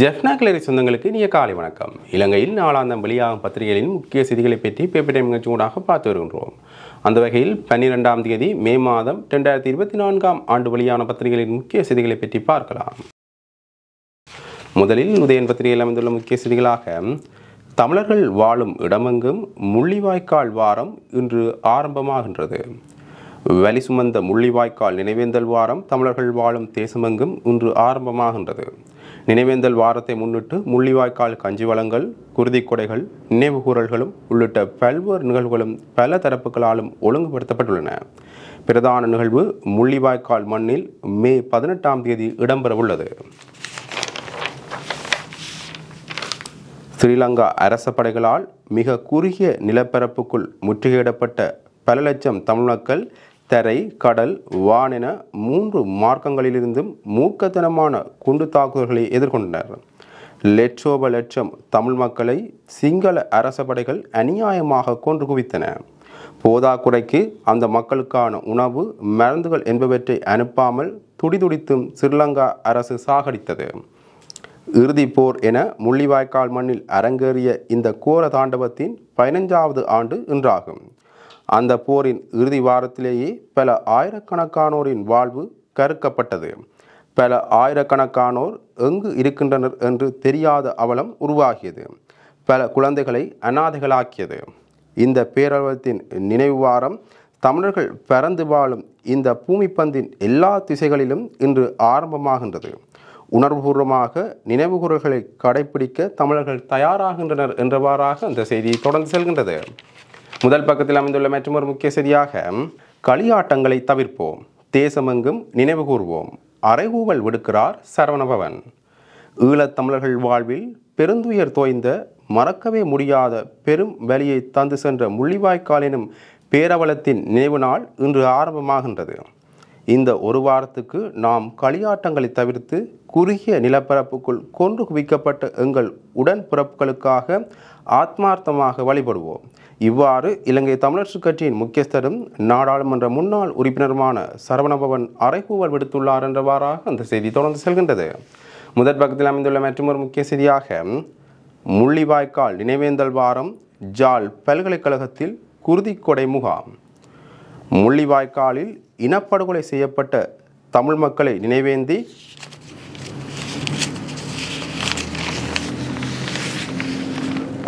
ஜெஃப்னா கிளரி சொந்தங்களுக்கு நீ காலை வணக்கம் இலங்கையில் நாளாந்தம் வெளியாகும் பத்திரிகைகளின் முக்கிய செய்திகளை பற்றி பேப்பர் டைம் சூடாக பார்த்து வருகின்றோம் அந்த வகையில் பன்னிரெண்டாம் தேதி மே மாதம் ரெண்டாயிரத்தி இருபத்தி நான்காம் ஆண்டு வெளியான பத்திரிகைகளின் முக்கிய செய்திகளை பற்றி பார்க்கலாம் முதலில் உதயன் பத்திரிகையில் அமைந்துள்ள முக்கிய செய்திகளாக தமிழர்கள் வாழும் இடமெங்கும் முள்ளிவாய்க்கால் வாரம் இன்று ஆரம்பமாகின்றது வலி சுமந்த முள்ளிவாய்க்கால் நினைவேந்தல் வாரம் தமிழர்கள் வாழும் தேசமெங்கும் இன்று ஆரம்பமாகின்றது நினைவேந்தல் வாரத்தை முன்னிட்டு முள்ளிவாய்க்கால் கஞ்சி வளங்கள் குருதி கொடைகள் நினைவு கூறல்களும் உள்ளிட்ட பல்வேறு நிகழ்வுகளும் பல தரப்புகளாலும் ஒழுங்குபடுத்தப்பட்டுள்ளன பிரதான நிகழ்வு முள்ளிவாய்க்கால் மண்ணில் மே பதினெட்டாம் தேதி இடம்பெறவுள்ளது ஸ்ரீலங்கா அரச படைகளால் மிக குறுகிய நிலப்பரப்புக்குள் முற்றுகையிடப்பட்ட பல லட்சம் தமிழ் மக்கள் தரை கடல் வான் என மூன்று மார்க்கங்களிலிருந்தும் மூக்கத்தனமான குண்டு தாக்குதல்களை எதிர்கொண்டனர் லட்சோப லட்சம் தமிழ் மக்களை சிங்கள அரச படைகள் அநியாயமாக கொன்று குவித்தன போதாக்குறைக்கு அந்த மக்களுக்கான உணவு மருந்துகள் என்பவற்றை அனுப்பாமல் துடிதுடித்தும் ஸ்ரீலங்கா அரசு சாகடித்தது இறுதி போர் என முள்ளிவாய்க்கால் மண்ணில் அரங்கேறிய இந்த கோர தாண்டவத்தின் பதினைஞ்சாவது ஆண்டு இன்றாகும் அந்த போரின் இறுதி வாரத்திலேயே பல ஆயிரக்கணக்கானோரின் வாழ்வு கருக்கப்பட்டது பல ஆயிரக்கணக்கானோர் எங்கு இருக்கின்றனர் என்று தெரியாத அவலம் உருவாகியது பல குழந்தைகளை அனாதைகளாக்கியது இந்த பேரவத்தின் நினைவு வாரம் தமிழர்கள் பறந்து வாழும் இந்த பூமிப்பந்தின் எல்லா திசைகளிலும் இன்று ஆரம்பமாகின்றது உணர்வுபூர்வமாக நினைவுகூறல்களை கடைபிடிக்க தமிழர்கள் தயாராகின்றனர் என்றவாறாக அந்த செய்தி தொடர்ந்து செல்கின்றது முதல் பக்கத்தில் அமைந்துள்ள மற்றொரு முக்கிய செய்தியாக களியாட்டங்களை தவிர்ப்போம் தேசமெங்கும் நினைவு கூர்வோம் அறைகூவல் விடுக்கிறார் சரவணபவன் ஈழத்தமிழர்கள் வாழ்வில் பெருந்துயர் தோய்ந்த மறக்கவே முடியாத பெரும் வழியை தந்து சென்ற முள்ளிவாய்க்கால் எனும் பேரவலத்தின் நினைவு நாள் இன்று ஆரம்பமாகின்றது இந்த ஒரு வாரத்துக்கு நாம் களியாட்டங்களை தவிர்த்து குறுகிய நிலப்பரப்புக்குள் கொன்று குவிக்கப்பட்ட எங்கள் உடன்பிறப்புகளுக்காக ஆத்மார்த்தமாக வழிபடுவோம் இவ்வாறு இலங்கை தமிழர் கட்சியின் முக்கியஸ்தரும் நாடாளுமன்ற முன்னாள் உறுப்பினருமான சரவணபவன் அறைகூவல் விடுத்துள்ளார் என்றவாறாக அந்த செய்தி தொடர்ந்து செல்கின்றது முதற் பக்கத்தில் அமைந்துள்ள மற்றொரு முக்கிய செய்தியாக முள்ளிவாய்க்கால் நினைவேந்தல் வாரம் ஜால் பல்கலைக்கழகத்தில் குருதிக்கொடை முகாம் முள்ளிவாய்க்காலில் இனப்படுகொலை செய்யப்பட்ட தமிழ் மக்களை நினைவேந்தி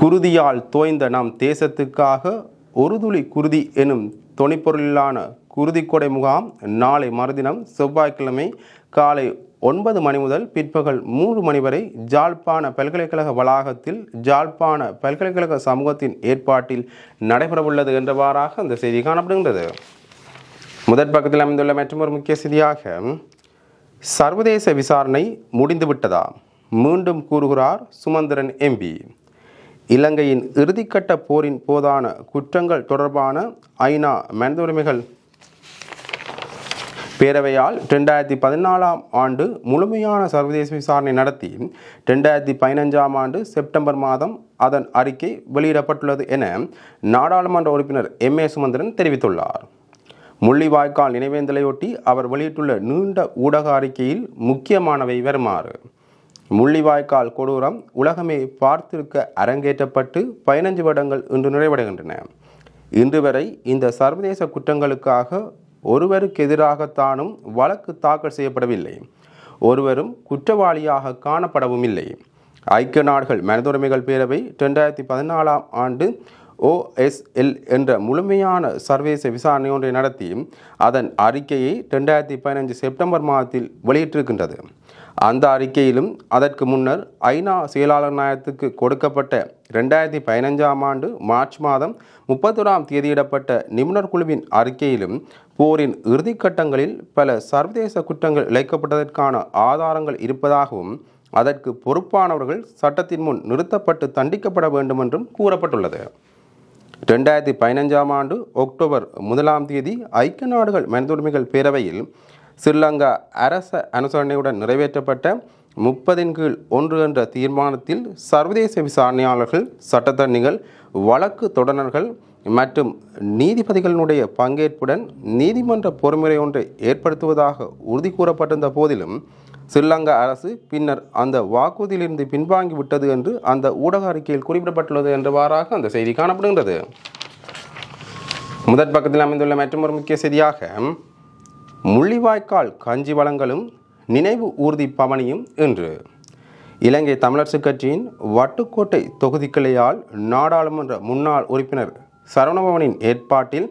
குருதியால் தோய்ந்த நம் தேசத்துக்காக ஒரு துளி குருதி எனும் தொனிப்பொருளிலான குருதி கொடை முகாம் நாளை மறுதினம் செவ்வாய்க்கிழமை காலை ஒன்பது மணி முதல் பிற்பகல் மூன்று மணி வரை ஜாழ்ப்பாண பல்கலைக்கழக வளாகத்தில் ஜாழ்ப்பாண பல்கலைக்கழக சமூகத்தின் ஏற்பாட்டில் நடைபெறவுள்ளது என்றவாறாக அந்த செய்தி காணப்படுகின்றது முதற் பக்கத்தில் அமைந்துள்ள மற்றொரு முக்கிய செய்தியாக சர்வதேச விசாரணை முடிந்துவிட்டதா மீண்டும் கூறுகிறார் சுமந்திரன் எம்பி இலங்கையின் இறுதிக்கட்ட போரின் போதான குற்றங்கள் தொடர்பான ஐநா மனித உரிமைகள் பேரவையால் ரெண்டாயிரத்தி பதினாலாம் ஆண்டு முழுமையான சர்வதேச விசாரணை நடத்தி ரெண்டாயிரத்தி பதினஞ்சாம் ஆண்டு செப்டம்பர் மாதம் அதன் அறிக்கை வெளியிடப்பட்டுள்ளது என நாடாளுமன்ற உறுப்பினர் எம் ஏ சுமந்திரன் தெரிவித்துள்ளார் முள்ளிவாய்க்கால் நினைவேந்தலையொட்டி அவர் வெளியிட்டுள்ள நீண்ட ஊடக அறிக்கையில் முக்கியமானவை வருமாறு முள்ளிவாய்க்கால் கொடூரம் உலகமே பார்த்திருக்க அரங்கேற்றப்பட்டு பதினஞ்சு வருடங்கள் இன்று நிறைவடைகின்றன இன்று வரை இந்த சர்வதேச குற்றங்களுக்காக ஒருவருக்கு எதிராகத்தானும் வழக்கு தாக்கல் செய்யப்படவில்லை ஒருவரும் குற்றவாளியாக காணப்படவும் இல்லை ஐக்கிய நாடுகள் மனிதுரிமைகள் பேரவை ரெண்டாயிரத்தி பதினாலாம் ஆண்டு ஓஎஸ்எல் என்ற முழுமையான சர்வதேச விசாரணை ஒன்றை நடத்தி அதன் அறிக்கையை ரெண்டாயிரத்தி பதினஞ்சு செப்டம்பர் மாதத்தில் வெளியிட்டிருக்கின்றது அந்த அறிக்கையிலும் அதற்கு முன்னர் ஐநா செயலாளர் நாயத்துக்கு கொடுக்கப்பட்ட ரெண்டாயிரத்தி பதினஞ்சாம் ஆண்டு மார்ச் மாதம் முப்பத்தொராம் தேதியிடப்பட்ட நிபுணர் குழுவின் அறிக்கையிலும் போரின் இறுதிக்கட்டங்களில் பல சர்வதேச குற்றங்கள் இழைக்கப்பட்டதற்கான ஆதாரங்கள் இருப்பதாகவும் அதற்கு பொறுப்பானவர்கள் சட்டத்தின் முன் நிறுத்தப்பட்டு தண்டிக்கப்பட வேண்டும் என்றும் கூறப்பட்டுள்ளது ரெண்டாயிரத்தி பதினஞ்சாம் ஆண்டு அக்டோபர் முதலாம் தேதி ஐக்கிய நாடுகள் மனித உரிமைகள் பேரவையில் ஸ்ரீலங்கா அரச அனுசரணையுடன் நிறைவேற்றப்பட்ட முப்பதின் கீழ் ஒன்று என்ற தீர்மானத்தில் சர்வதேச விசாரணையாளர்கள் சட்டத்தரணிகள் வழக்கு தொடர்கள் மற்றும் நீதிபதிகளினுடைய பங்கேற்புடன் நீதிமன்ற பொறுமுறை ஒன்றை ஏற்படுத்துவதாக உறுதி கூறப்பட்டிருந்த போதிலும் ஸ்ரீலங்கா அரசு பின்னர் அந்த வாக்குறுதியிலிருந்து பின்வாங்கி விட்டது என்று அந்த ஊடக அறிக்கையில் குறிப்பிடப்பட்டுள்ளது என்றவாறாக அந்த செய்தி காணப்படுகின்றது முதற் பக்கத்தில் அமைந்துள்ள மற்றொரு முக்கிய செய்தியாக முள்ளிவாய்க்கால் காஞ்சி வளங்களும் நினைவு ஊர்தி பவனியும் இன்று இலங்கை தமிழரசுக் கட்சியின் வட்டுக்கோட்டை தொகுதி கிளையால் நாடாளுமன்ற முன்னாள் உறுப்பினர் சரவணபவனின் ஏற்பாட்டில்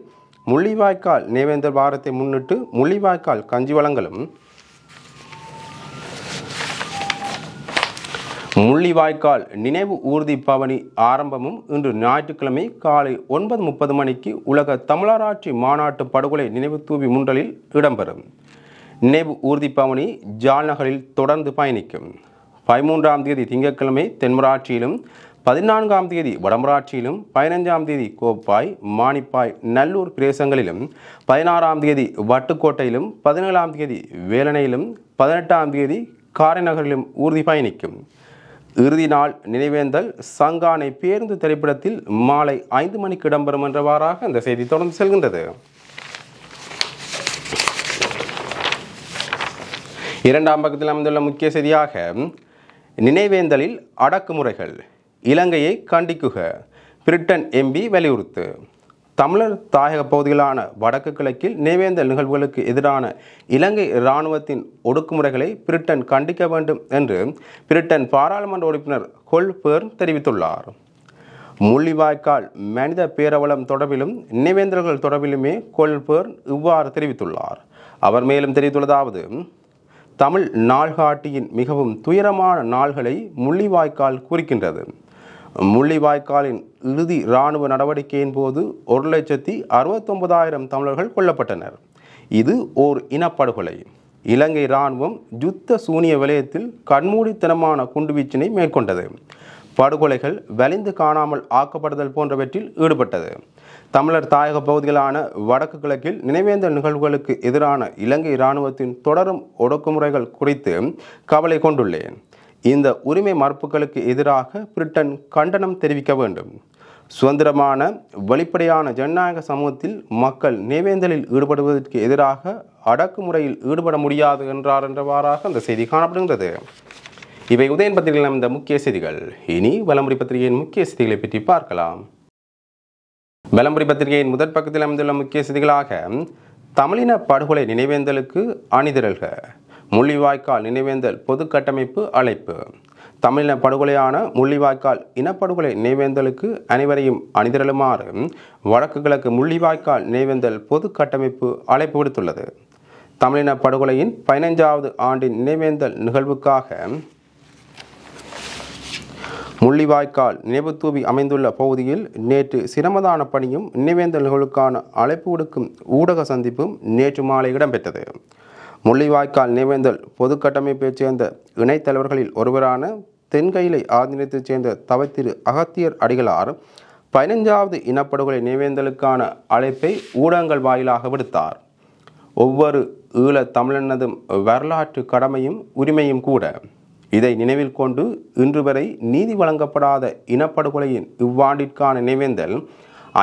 முள்ளிவாய்க்கால் நேவேந்தர் பாரத்தை முன்னிட்டு முள்ளிவாய்க்கால் கஞ்சி வளங்களும் முள்ளிவாய்க்கால் நினைவு ஊர்தி பவனி ஆரம்பமும் இன்று ஞாயிற்றுக்கிழமை காலை ஒன்பது முப்பது மணிக்கு உலக தமிழராட்சி மாநாட்டு படுகொலை நினைவு தூவி முன்றலில் இடம்பெறும் நினைவு ஊர்தி பவனி ஜால் நகரில் தொடர்ந்து பயணிக்கும் பதிமூன்றாம் தேதி திங்கட்கிழமை தென்மராட்சியிலும் பதினான்காம் தேதி வடமராட்சியிலும் பதினஞ்சாம் தேதி கோப்பாய் மானிப்பாய் நல்லூர் பிரதேசங்களிலும் பதினாறாம் தேதி வட்டுக்கோட்டையிலும் பதினேழாம் தேதி வேலனையிலும் பதினெட்டாம் தேதி காரைநகரிலும் ஊர்தி பயணிக்கும் இறுதி நாள் நினைவேந்தல் சங்கானை பேருந்து திரைப்படத்தில் மாலை ஐந்து மணிக்கு இடம்பெறும் என்றவாறாக அந்த செய்தி தொடர்ந்து செல்கின்றது இரண்டாம் பக்கத்தில் அமைந்துள்ள முக்கிய செய்தியாக நினைவேந்தலில் அடக்குமுறைகள் இலங்கையை கண்டிக்குக பிரிட்டன் எம்பி வலியுறுத்து தமிழர் தாயக பகுதிகளான வடக்கு கிழக்கில் நினைவேந்த நிகழ்வுகளுக்கு எதிரான இலங்கை இராணுவத்தின் ஒடுக்குமுறைகளை பிரிட்டன் கண்டிக்க வேண்டும் என்று பிரிட்டன் பாராளுமன்ற உறுப்பினர் கொல்பேர்ன் தெரிவித்துள்ளார் முள்ளிவாய்க்கால் மனித பேரவலம் தொடர்பிலும் நிவேந்தல்கள் தொடர்பிலுமே கொல்பேர்ன் இவ்வாறு தெரிவித்துள்ளார் அவர் மேலும் தெரிவித்துள்ளதாவது தமிழ் நாள்காட்டியின் மிகவும் துயரமான நாள்களை முள்ளிவாய்க்கால் குறிக்கின்றது முள்ளிவாய்க்காலின் இறுதி இராணுவ நடவடிக்கையின் போது ஒரு லட்சத்தி அறுபத்தொன்பதாயிரம் தமிழர்கள் கொல்லப்பட்டனர் இது ஓர் இனப்படுகொலை இலங்கை இராணுவம் யுத்த சூனிய விலையத்தில் கண்மூடித்தனமான குண்டுவீச்சினை மேற்கொண்டது படுகொலைகள் வலிந்து காணாமல் ஆக்கப்படுதல் போன்றவற்றில் ஈடுபட்டது தமிழர் தாயக பகுதிகளான வடக்கு கிழக்கில் நினைவேந்தல் நிகழ்வுகளுக்கு எதிரான இலங்கை இராணுவத்தின் தொடரும் ஒடுக்குமுறைகள் குறித்து கவலை கொண்டுள்ளேன் இந்த உரிமை மறுப்புகளுக்கு எதிராக பிரிட்டன் கண்டனம் தெரிவிக்க வேண்டும் சுதந்திரமான வெளிப்படையான ஜனநாயக சமூகத்தில் மக்கள் நிவேந்தலில் ஈடுபடுவதற்கு எதிராக அடக்குமுறையில் ஈடுபட முடியாது என்றார் என்றவாறாக அந்த செய்தி காணப்படுகின்றது இவை உதயன் பத்திரிகையில் அமைந்த முக்கிய செய்திகள் இனி வலமுறை பத்திரிகையின் முக்கிய செய்திகளை பற்றி பார்க்கலாம் வலமுறை பத்திரிகையின் முதற் பக்கத்தில் அமைந்துள்ள முக்கிய செய்திகளாக தமிழின படுகொலை நினைவேந்தலுக்கு அணிதிரல்க முள்ளிவாய்க்கால் நினைவேந்தல் பொதுக்கட்டமைப்பு அழைப்பு தமிழின படுகொலையான முள்ளிவாய்க்கால் இனப்படுகொலை நினைவேந்தலுக்கு அனைவரையும் அணிதிரளுமாறு வடக்கு கிழக்கு முள்ளிவாய்க்கால் நினைவேந்தல் பொது கட்டமைப்பு அழைப்பு விடுத்துள்ளது தமிழின படுகொலையின் பதினைஞ்சாவது ஆண்டின் நினைவேந்தல் நிகழ்வுக்காக முள்ளிவாய்க்கால் தூவி அமைந்துள்ள பகுதியில் நேற்று சிரமதான பணியும் நினைவேந்தல்களுக்கான அழைப்பு விடுக்கும் ஊடக சந்திப்பும் நேற்று மாலை இடம்பெற்றது முள்ளிவாய்க்கால் நிவேந்தல் பொதுக்கட்டமைப்பை சேர்ந்த இணைத்தலைவர்களில் ஒருவரான தென்கையிலை ஆதீனத்தைச் சேர்ந்த தவத்திரு அகத்தியர் அடிகளார் பதினைஞ்சாவது இனப்படுகொலை நிவேந்தலுக்கான அழைப்பை ஊடகங்கள் வாயிலாக விடுத்தார் ஒவ்வொரு ஈழ தமிழனதும் வரலாற்று கடமையும் உரிமையும் கூட இதை நினைவில் கொண்டு இன்று வரை நீதி வழங்கப்படாத இனப்படுகொலையின் இவ்வாண்டிற்கான நிவேந்தல்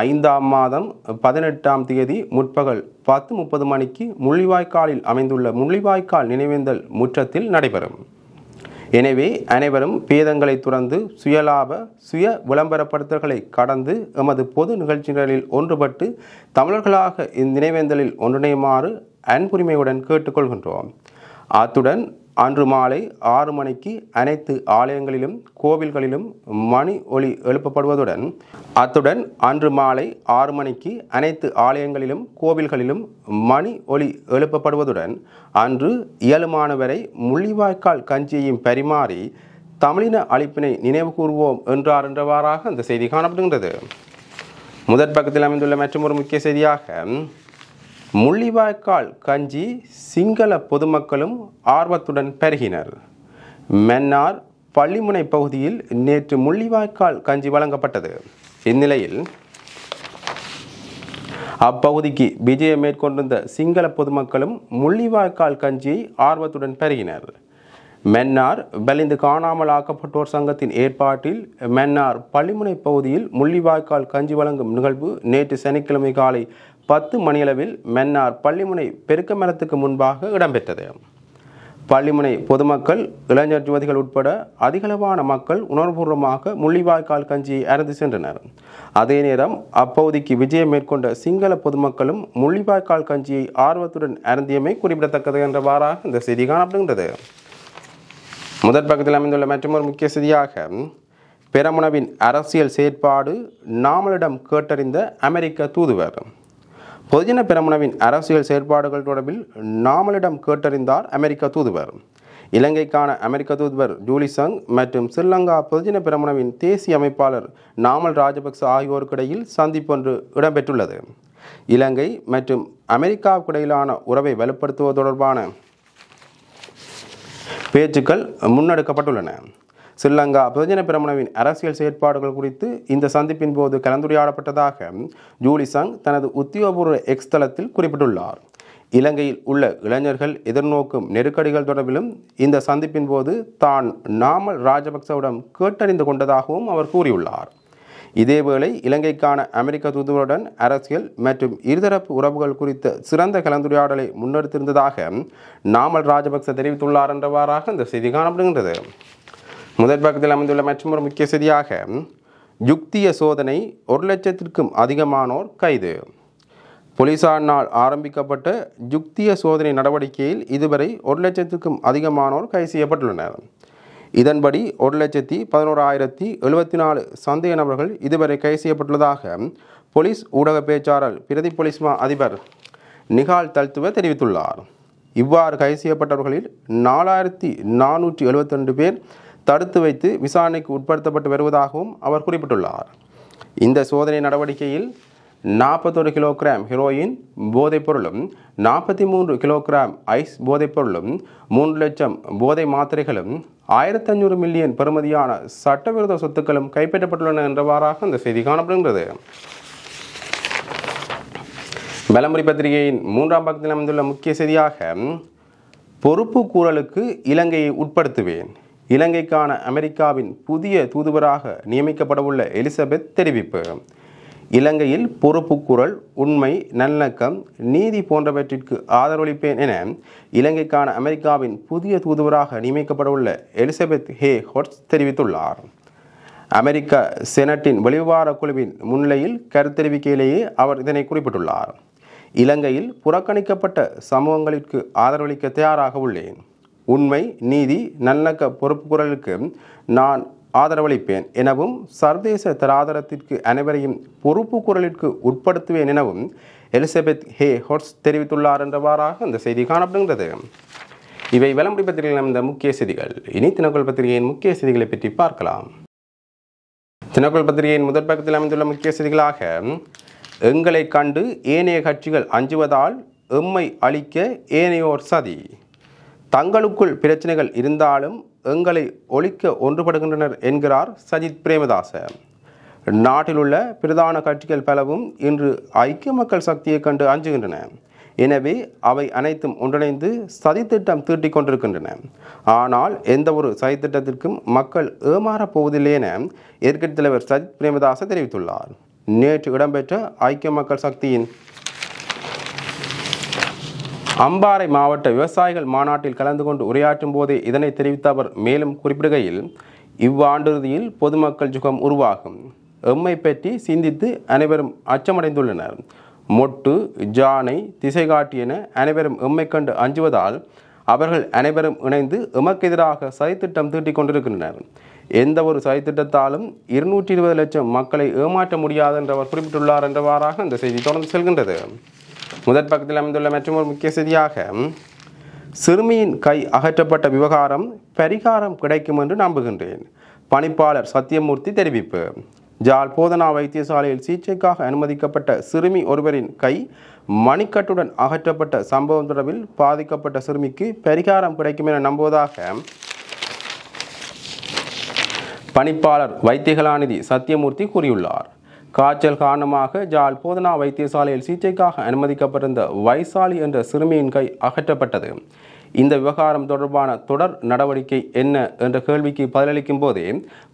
ஐந்தாம் மாதம் பதினெட்டாம் தேதி முற்பகல் பத்து முப்பது மணிக்கு முள்ளிவாய்க்காலில் அமைந்துள்ள முள்ளிவாய்க்கால் நினைவேந்தல் முற்றத்தில் நடைபெறும் எனவே அனைவரும் பேதங்களை துறந்து சுயலாப சுய விளம்பரப்படுத்தல்களை கடந்து எமது பொது நிகழ்ச்சிகளில் ஒன்றுபட்டு தமிழர்களாக இந்நினைவேந்தலில் ஒன்றிணையுமாறு அன்புரிமையுடன் கேட்டுக்கொள்கின்றோம் அத்துடன் அன்று மாலை ஆறு மணிக்கு அனைத்து ஆலயங்களிலும் கோவில்களிலும் மணி ஒளி எழுப்பப்படுவதுடன் அத்துடன் அன்று மாலை ஆறு மணிக்கு அனைத்து ஆலயங்களிலும் கோவில்களிலும் மணி ஒளி எழுப்பப்படுவதுடன் அன்று இயலுமானவரை முள்ளிவாய்க்கால் கஞ்சியையும் பரிமாறி தமிழின அழிப்பினை நினைவு கூறுவோம் என்றார் என்றவாறாக அந்த செய்தி காணப்படுகின்றது முதற் பக்கத்தில் அமைந்துள்ள மற்றும் ஒரு முக்கிய செய்தியாக முள்ளிவாய்க்கால் கஞ்சி சிங்கள பொதுமக்களும் ஆர்வத்துடன் பெருகினர் மன்னார் பள்ளிமுனை பகுதியில் நேற்று முள்ளிவாய்க்கால் கஞ்சி வழங்கப்பட்டது இந்நிலையில் அப்பகுதிக்கு விஜயம் மேற்கொண்டிருந்த சிங்கள பொதுமக்களும் முள்ளிவாய்க்கால் கஞ்சியை ஆர்வத்துடன் பெருகினர் மென்னார் வலிந்து காணாமல் ஆக்கப்பட்டோர் சங்கத்தின் ஏற்பாட்டில் மென்னார் பள்ளிமுனை பகுதியில் முள்ளிவாய்க்கால் கஞ்சி வழங்கும் நிகழ்வு நேற்று சனிக்கிழமை காலை பத்து மணியளவில் மென்னார் பள்ளிமுனை பெருக்க மரத்துக்கு முன்பாக இடம்பெற்றது பள்ளிமுனை பொதுமக்கள் இளைஞர் ஜுவதிகள் உட்பட அதிகளவான மக்கள் உணர்வுபூர்வமாக முள்ளிவாய்க்கால் கஞ்சியை அறந்து சென்றனர் அதே நேரம் அப்பகுதிக்கு விஜயம் மேற்கொண்ட சிங்கள பொதுமக்களும் முள்ளிவாய்க்கால் கஞ்சியை ஆர்வத்துடன் அறந்தியமை குறிப்பிடத்தக்கது என்றவாறாக இந்த செய்தி காணப்படுகின்றது முதற் பக்கத்தில் அமைந்துள்ள மற்றொரு முக்கிய செய்தியாக பெரமுனவின் அரசியல் செயற்பாடு நாமளிடம் கேட்டறிந்த அமெரிக்க தூதுவர் பொதுஜன பெரமுனவின் அரசியல் செயற்பாடுகள் தொடர்பில் நாமலிடம் கேட்டறிந்தார் அமெரிக்க தூதுவர் இலங்கைக்கான அமெரிக்க தூதுவர் ஜூலி சங் மற்றும் ஸ்ரீலங்கா பொதுஜன பெரமுனவின் தேசிய அமைப்பாளர் நாமல் ராஜபக்ச ஆகியோருக்கிடையில் சந்திப்பொன்று இடம்பெற்றுள்ளது இலங்கை மற்றும் அமெரிக்காவுக்கிடையிலான உறவை வலுப்படுத்துவது தொடர்பான பேச்சுக்கள் முன்னெடுக்கப்பட்டுள்ளன ஸ்ரீலங்கா பொதுஜன பிரமணவின் அரசியல் செயற்பாடுகள் குறித்து இந்த சந்திப்பின் போது கலந்துரையாடப்பட்டதாக ஜூலிசங் தனது உத்தியோகபூர்வ எக்ஸ் தளத்தில் குறிப்பிட்டுள்ளார் இலங்கையில் உள்ள இளைஞர்கள் எதிர்நோக்கும் நெருக்கடிகள் தொடர்பிலும் இந்த சந்திப்பின் போது தான் நாமல் ராஜபக்சவுடன் கேட்டறிந்து கொண்டதாகவும் அவர் கூறியுள்ளார் இதேவேளை இலங்கைக்கான அமெரிக்க தூதுவருடன் அரசியல் மற்றும் இருதரப்பு உறவுகள் குறித்த சிறந்த கலந்துரையாடலை முன்னெடுத்திருந்ததாக நாமல் ராஜபக்ச தெரிவித்துள்ளார் என்றவாறாக இந்த செய்தி காணப்படுகின்றது முதல் பக்கத்தில் அமைந்துள்ள மற்றொரு முக்கிய செய்தியாக யுக்திய சோதனை ஒரு லட்சத்திற்கும் அதிகமானோர் கைது போலீசானால் ஆரம்பிக்கப்பட்ட யுக்திய சோதனை நடவடிக்கையில் இதுவரை ஒரு லட்சத்திற்கும் அதிகமானோர் கைது செய்யப்பட்டுள்ளனர் இதன்படி ஒரு லட்சத்தி பதினோராயிரத்தி எழுபத்தி நாலு சந்தேக நபர்கள் இதுவரை கைது செய்யப்பட்டுள்ளதாக போலீஸ் ஊடக பேச்சாளர் பிரதி போலீஸ் மா அதிபர் நிகால் தல்துவ தெரிவித்துள்ளார் இவ்வாறு கைது செய்யப்பட்டவர்களில் நாலாயிரத்தி நானூற்றி ரெண்டு பேர் தடுத்து வைத்து விசாரணைக்கு உட்படுத்தப்பட்டு வருவதாகவும் அவர் குறிப்பிட்டுள்ளார் இந்த சோதனை நடவடிக்கையில் நாற்பத்தொரு கிலோகிராம் ஹீரோயின் போதைப் பொருளும் நாற்பத்தி மூன்று கிலோகிராம் ஐஸ் போதைப் பொருளும் மூன்று லட்சம் போதை மாத்திரைகளும் ஆயிரத்தி ஐநூறு மில்லியன் பெறுமதியான சட்டவிரோத சொத்துக்களும் கைப்பற்றப்பட்டுள்ளன என்றவாறாக அந்த செய்தி காணப்படுகிறது பலமுறை பத்திரிகையின் மூன்றாம் பக்கத்தில் அமைந்துள்ள முக்கிய செய்தியாக பொறுப்பு கூறலுக்கு இலங்கையை உட்படுத்துவேன் இலங்கைக்கான அமெரிக்காவின் புதிய தூதுவராக நியமிக்கப்படவுள்ள எலிசபெத் தெரிவிப்பு இலங்கையில் பொறுப்புக்குரல் உண்மை நல்லக்கம் நீதி போன்றவற்றிற்கு ஆதரவளிப்பேன் என இலங்கைக்கான அமெரிக்காவின் புதிய தூதுவராக நியமிக்கப்படவுள்ள எலிசபெத் ஹே ஹொட்ஸ் தெரிவித்துள்ளார் அமெரிக்க செனட்டின் வெளிவார குழுவின் முன்னிலையில் கருத்தெரிவிக்கையிலேயே அவர் இதனை குறிப்பிட்டுள்ளார் இலங்கையில் புறக்கணிக்கப்பட்ட சமூகங்களுக்கு ஆதரவளிக்க தயாராக உள்ளேன் உண்மை நீதி நல்லக்க பொறுப்பு குரலுக்கு நான் ஆதரவளிப்பேன் எனவும் சர்வதேச தராதரத்திற்கு அனைவரையும் பொறுப்பு குரலிற்கு உட்படுத்துவேன் எனவும் எலிசபெத் ஹே ஹோட்ஸ் தெரிவித்துள்ளார் என்றவாறாக இந்த செய்தி காணப்படுகிறது இவை விளம்பரி பத்திரிகையில் அமைந்த முக்கிய செய்திகள் இனி தினக்குள் பத்திரிகையின் முக்கிய செய்திகளை பற்றி பார்க்கலாம் தினக்குள் பத்திரிகையின் முதற் பக்கத்தில் அமைந்துள்ள முக்கிய செய்திகளாக எங்களை கண்டு ஏனைய கட்சிகள் அஞ்சுவதால் எம்மை அழிக்க ஏனையோர் சதி தங்களுக்குள் பிரச்சனைகள் இருந்தாலும் எங்களை ஒழிக்க ஒன்றுபடுகின்றனர் என்கிறார் சஜித் பிரேமதாச நாட்டிலுள்ள பிரதான கட்சிகள் பலவும் இன்று ஐக்கிய மக்கள் சக்தியை கண்டு அஞ்சுகின்றன எனவே அவை அனைத்தும் ஒன்றிணைந்து சதித்திட்டம் தீட்டிக் கொண்டிருக்கின்றன ஆனால் எந்த ஒரு சதித்திட்டத்திற்கும் மக்கள் ஏமாறப் போவதில்லை என எதிர்க்கட்சித் தலைவர் சஜித் பிரேமதாச தெரிவித்துள்ளார் நேற்று இடம்பெற்ற ஐக்கிய மக்கள் சக்தியின் அம்பாறை மாவட்ட விவசாயிகள் மாநாட்டில் கலந்து கொண்டு உரையாற்றும் போதே இதனை தெரிவித்த அவர் மேலும் குறிப்பிடுகையில் இவ்வாண்டிறுதியில் பொதுமக்கள் சுகம் உருவாகும் எம்மை பற்றி சிந்தித்து அனைவரும் அச்சமடைந்துள்ளனர் மொட்டு ஜானை திசை காட்டி என அனைவரும் எம்மை கண்டு அஞ்சுவதால் அவர்கள் அனைவரும் இணைந்து எமக்கு எதிராக சதித்திட்டம் தீட்டிக் கொண்டிருக்கின்றனர் எந்த ஒரு சதித்திட்டத்தாலும் இருநூற்றி இருபது லட்சம் மக்களை ஏமாற்ற முடியாது என்று அவர் குறிப்பிட்டுள்ளார் என்றவாறாக இந்த செய்தி தொடர்ந்து செல்கின்றது முதற் பக்கத்தில் அமைந்துள்ள மற்றும் ஒரு முக்கிய செய்தியாக சிறுமியின் கை அகற்றப்பட்ட விவகாரம் பரிகாரம் கிடைக்கும் என்று நம்புகின்றேன் பணிப்பாளர் சத்தியமூர்த்தி தெரிவிப்பு ஜால் போதனா வைத்தியசாலையில் சிகிச்சைக்காக அனுமதிக்கப்பட்ட சிறுமி ஒருவரின் கை மணிக்கட்டுடன் அகற்றப்பட்ட சம்பவம் தொடர்பில் பாதிக்கப்பட்ட சிறுமிக்கு பரிகாரம் கிடைக்கும் என நம்புவதாக பணிப்பாளர் வைத்தியகலாநிதி சத்தியமூர்த்தி கூறியுள்ளார் காய்ச்சல் காரணமாக ஜால் போதனா வைத்தியசாலையில் சிகிச்சைக்காக அனுமதிக்கப்பட்டிருந்த வைசாலி என்ற சிறுமியின் கை அகற்றப்பட்டது இந்த விவகாரம் தொடர்பான தொடர் நடவடிக்கை என்ன என்ற கேள்விக்கு பதிலளிக்கும் போதே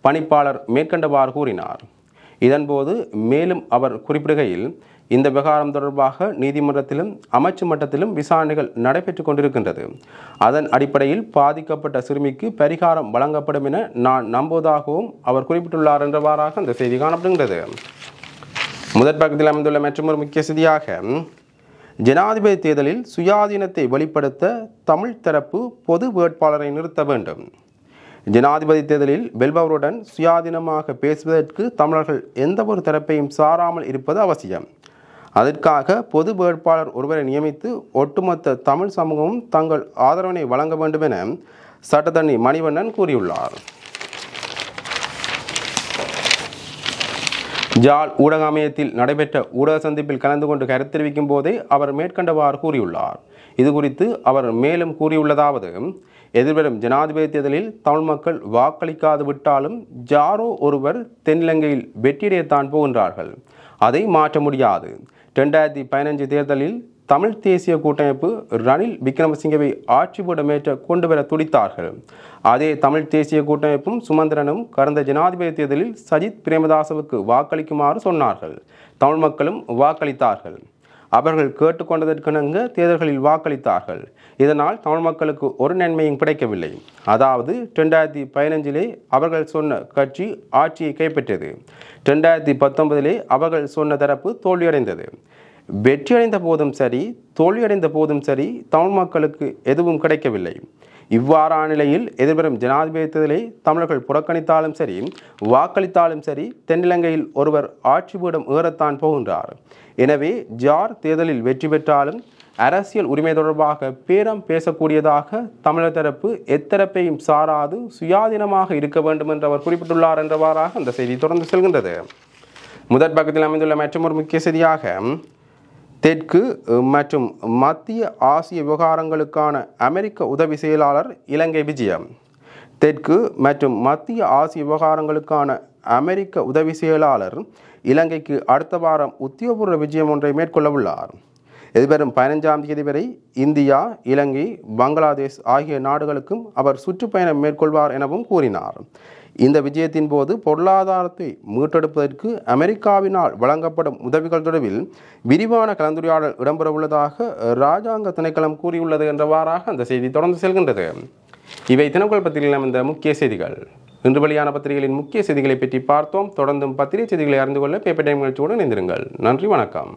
பணிப்பாளர் மேற்கண்டவாறு கூறினார் இதன்போது மேலும் அவர் குறிப்பிடுகையில் இந்த விவகாரம் தொடர்பாக நீதிமன்றத்திலும் அமைச்சு மட்டத்திலும் விசாரணைகள் நடைபெற்றுக் கொண்டிருக்கின்றது அதன் அடிப்படையில் பாதிக்கப்பட்ட சிறுமிக்கு பரிகாரம் வழங்கப்படும் என நான் நம்புவதாகவும் அவர் குறிப்பிட்டுள்ளார் என்றவாறாக அந்த செய்தி காணப்படுகின்றது முதற் பக்கத்தில் அமைந்துள்ள மற்றொரு முக்கிய செய்தியாக ஜனாதிபதி தேர்தலில் சுயாதீனத்தை வெளிப்படுத்த தமிழ் தரப்பு பொது வேட்பாளரை நிறுத்த வேண்டும் ஜனாதிபதி தேர்தலில் வெல்பவருடன் சுயாதீனமாக பேசுவதற்கு தமிழர்கள் எந்த ஒரு தரப்பையும் சாராமல் இருப்பது அவசியம் அதற்காக பொது வேட்பாளர் ஒருவரை நியமித்து ஒட்டுமொத்த தமிழ் சமூகமும் தங்கள் ஆதரவினை வழங்க வேண்டும் என சட்டத்தண்ணி மணிவண்ணன் கூறியுள்ளார் ஜால் ஊடக அமையத்தில் நடைபெற்ற ஊடக சந்திப்பில் கலந்து கொண்டு தெரிவிக்கும் போதே அவர் மேற்கண்டவாறு கூறியுள்ளார் இது குறித்து அவர் மேலும் கூறியுள்ளதாவது எதிர்வரும் ஜனாதிபதி தேர்தலில் தமிழ் மக்கள் வாக்களிக்காது விட்டாலும் ஜாரோ ஒருவர் தென்னிலங்கையில் வெற்றியடையத்தான் போகின்றார்கள் அதை மாற்ற முடியாது ரெண்டாயிரத்தி பதினஞ்சு தேர்தலில் தமிழ் தேசிய கூட்டமைப்பு ரணில் விக்ரமசிங்கவை ஆட்சி போடமேற்ற கொண்டு வர துடித்தார்கள் அதே தமிழ் தேசிய கூட்டமைப்பும் சுமந்திரனும் கடந்த ஜனாதிபதி தேர்தலில் சஜித் பிரேமதாசவுக்கு வாக்களிக்குமாறு சொன்னார்கள் தமிழ் மக்களும் வாக்களித்தார்கள் அவர்கள் கேட்டுக்கொண்டதற்கிணங்க தேர்தல்களில் வாக்களித்தார்கள் இதனால் தமிழ் மக்களுக்கு ஒரு நன்மையும் கிடைக்கவில்லை அதாவது ரெண்டாயிரத்தி பதினஞ்சிலே அவர்கள் சொன்ன கட்சி ஆட்சியை கைப்பற்றியது ரெண்டாயிரத்தி பத்தொன்பதிலே அவர்கள் சொன்ன தரப்பு தோல்வியடைந்தது வெற்றியடைந்த போதும் சரி தோல்வியடைந்த போதும் சரி தமிழ் மக்களுக்கு எதுவும் கிடைக்கவில்லை இவ்வாறான நிலையில் எதிர்வரும் ஜனாதிபதி தேர்தலை தமிழர்கள் புறக்கணித்தாலும் சரி வாக்களித்தாலும் சரி தென்னிலங்கையில் ஒருவர் ஆட்சி பீடம் ஏறத்தான் போகின்றார் எனவே ஜார் தேர்தலில் வெற்றி பெற்றாலும் அரசியல் உரிமை தொடர்பாக பேரம் பேசக்கூடியதாக தமிழர் தரப்பு எத்தரப்பையும் சாராது சுயாதீனமாக இருக்க வேண்டும் என்று அவர் குறிப்பிட்டுள்ளார் என்றவாறாக அந்த செய்தி தொடர்ந்து செல்கின்றது முதற் பக்கத்தில் அமைந்துள்ள மற்றொரு முக்கிய செய்தியாக தெற்கு மற்றும் மத்திய ஆசிய விவகாரங்களுக்கான அமெரிக்க உதவி செயலாளர் இலங்கை விஜயம் தெற்கு மற்றும் மத்திய ஆசிய விவகாரங்களுக்கான அமெரிக்க உதவி செயலாளர் இலங்கைக்கு அடுத்த வாரம் உத்தியோகபூர்வ விஜயம் ஒன்றை மேற்கொள்ள உள்ளார் எதிர்வரும் பதினஞ்சாம் தேதி வரை இந்தியா இலங்கை பங்களாதேஷ் ஆகிய நாடுகளுக்கும் அவர் சுற்றுப்பயணம் மேற்கொள்வார் எனவும் கூறினார் இந்த விஜயத்தின் போது பொருளாதாரத்தை மீட்டெடுப்பதற்கு அமெரிக்காவினால் வழங்கப்படும் உதவிகள் தொடர்பில் விரிவான கலந்துரையாடல் இடம்பெறவுள்ளதாக ராஜாங்க திணைக்களம் கூறியுள்ளது என்றவாறாக அந்த செய்தி தொடர்ந்து செல்கின்றது இவை தினக்குள் பத்திரிகையில் அமைந்த முக்கிய செய்திகள் இன்று வெளியான பத்திரிகைகளின் முக்கிய செய்திகளை பற்றி பார்த்தோம் தொடர்ந்தும் பத்திரிகை செய்திகளை அறிந்து கொள்ள பேப்பர் டைம் நிகழ்ச்சியோடு இணைந்திருங்கள் நன்றி வணக்கம்